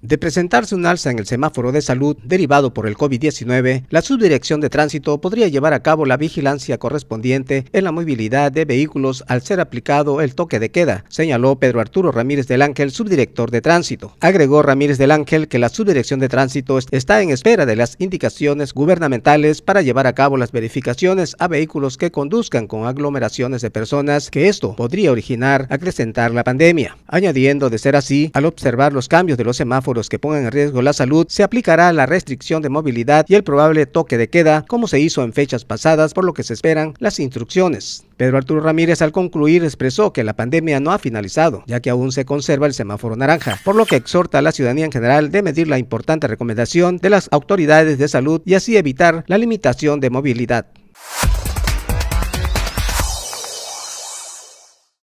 De presentarse un alza en el semáforo de salud derivado por el COVID-19, la Subdirección de Tránsito podría llevar a cabo la vigilancia correspondiente en la movilidad de vehículos al ser aplicado el toque de queda, señaló Pedro Arturo Ramírez del Ángel, subdirector de Tránsito. Agregó Ramírez del Ángel que la Subdirección de Tránsito está en espera de las indicaciones gubernamentales para llevar a cabo las verificaciones a vehículos que conduzcan con aglomeraciones de personas que esto podría originar acrecentar la pandemia, añadiendo de ser así, al observar los cambios de los semáforos los que pongan en riesgo la salud, se aplicará la restricción de movilidad y el probable toque de queda, como se hizo en fechas pasadas, por lo que se esperan las instrucciones. Pedro Arturo Ramírez al concluir expresó que la pandemia no ha finalizado, ya que aún se conserva el semáforo naranja, por lo que exhorta a la ciudadanía en general de medir la importante recomendación de las autoridades de salud y así evitar la limitación de movilidad.